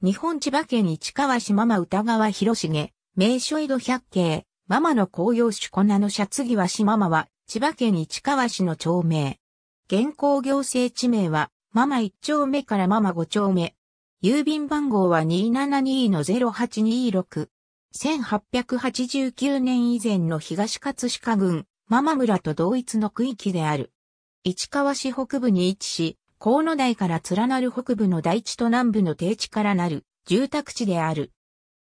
日本千葉県市川市ママ歌川広重、名所井戸百景、ママの紅葉種粉のシャツ際市ママは、千葉県市川市の町名。現行行政地名は、ママ1丁目からママ5丁目。郵便番号は272-0826。1889年以前の東葛飾郡、ママ村と同一の区域である。市川市北部に位置し、河野台から連なる北部の台地と南部の低地からなる住宅地である。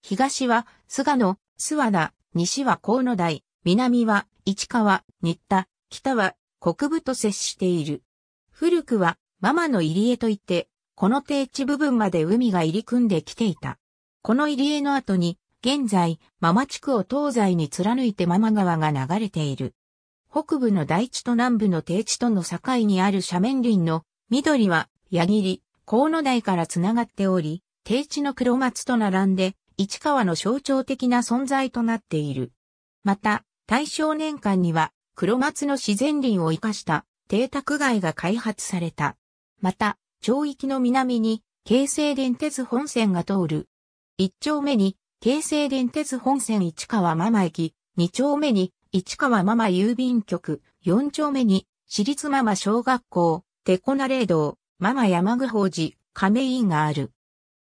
東は菅野、諏訪田、西は河野台、南は市川、新田、北は国部と接している。古くはママの入江といって、この低地部分まで海が入り組んできていた。この入江の後に、現在、ママ地区を東西に貫いてママ川が流れている。北部の大地と南部の低地との境にある斜面林の緑は、矢切、河野台から繋がっており、低地の黒松と並んで、市川の象徴的な存在となっている。また、大正年間には、黒松の自然林を生かした邸宅街が開発された。また、町域の南に、京成電鉄本線が通る。一丁目に、京成電鉄本線市川ママ駅、二丁目に、市川ママ郵便局、四丁目に、私立ママ小学校、テコナレードママ山具法寺、亀井がある。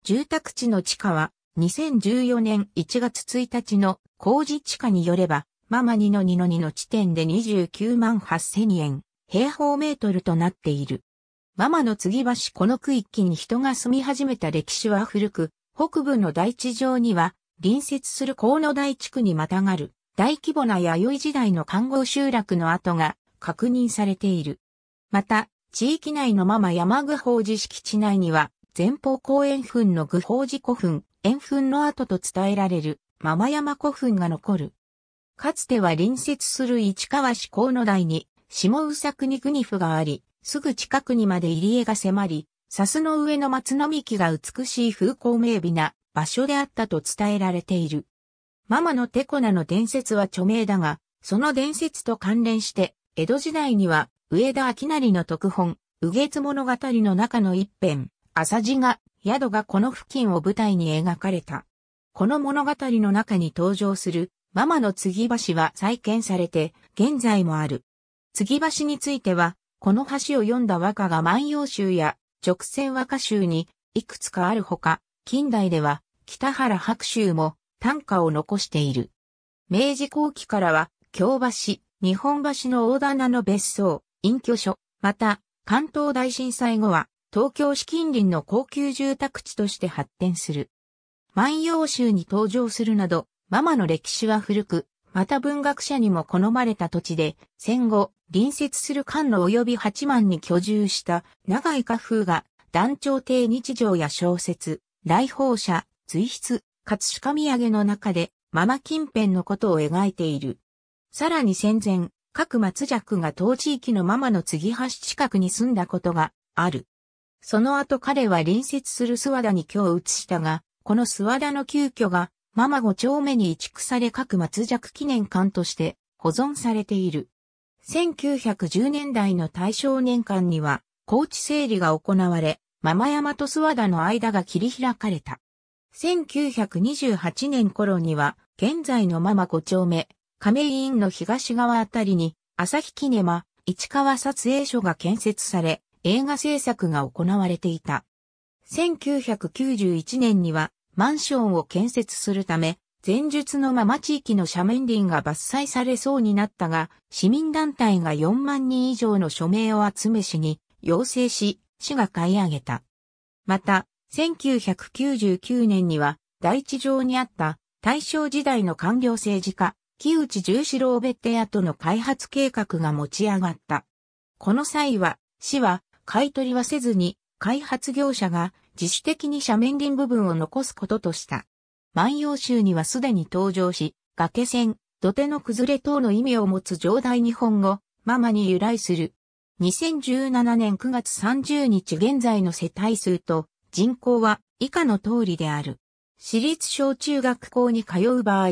住宅地の地価は、2014年1月1日の工事地価によれば、ママ2の2の2の地点で29万8000円、平方メートルとなっている。ママの継ぎ橋この区域に人が住み始めた歴史は古く、北部の大地上には、隣接する河野大地区にまたがる、大規模な弥生時代の看護集落の跡が確認されている。また、地域内のまま山具法寺敷地内には、前方後円墳の具法寺古墳、円墳の跡と伝えられる、ママ山古墳が残る。かつては隣接する市川市河野台に、下宇佐国国府があり、すぐ近くにまで入り江が迫り、笹の上の松並木が美しい風光明媚な場所であったと伝えられている。ママのテコナの伝説は著名だが、その伝説と関連して、江戸時代には上田明成の特本、右月物語の中の一編、朝地が、宿がこの付近を舞台に描かれた。この物語の中に登場する、ママの継ぎ橋は再建されて、現在もある。継ぎ橋については、この橋を読んだ和歌が万葉集や直線和歌集にいくつかあるほか、近代では北原白秋も短歌を残している。明治後期からは、京橋、日本橋の大棚の別荘、隠居所、また、関東大震災後は、東京市近隣の高級住宅地として発展する。万葉集に登場するなど、ママの歴史は古く、また文学者にも好まれた土地で、戦後、隣接する関路及び八幡に居住した長井家風が、団長邸日常や小説、来訪者、随筆、葛飾土産の中で、ママ近辺のことを描いている。さらに戦前、各松弱が当地域のママの継ぎ橋近くに住んだことがある。その後彼は隣接する諏訪田に居を移したが、この諏訪田の旧居が、ママ五丁目に移築され各松弱記念館として保存されている。1910年代の大正年間には、高地整理が行われ、ママ山と諏訪田の間が切り開かれた。1928年頃には、現在のママ五丁目、亀井院の東側あたりに、朝日キネマ、市川撮影所が建設され、映画制作が行われていた。1991年には、マンションを建設するため、前述のまま地域の斜面林が伐採されそうになったが、市民団体が4万人以上の署名を集め市に要請し、市が買い上げた。また、1999年には、大地上にあった大正時代の官僚政治家、木内十四郎別邸跡の開発計画が持ち上がった。この際は、市は買取はせずに、開発業者が自主的に斜面林部分を残すこととした。万葉集にはすでに登場し、崖線、土手の崩れ等の意味を持つ上代日本語、ママに由来する。2017年9月30日現在の世帯数と人口は以下の通りである。私立小中学校に通う場合、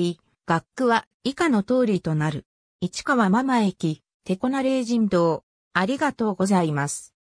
学区は以下の通りとなる。市川ママ駅、手こな霊人堂。ありがとうございます。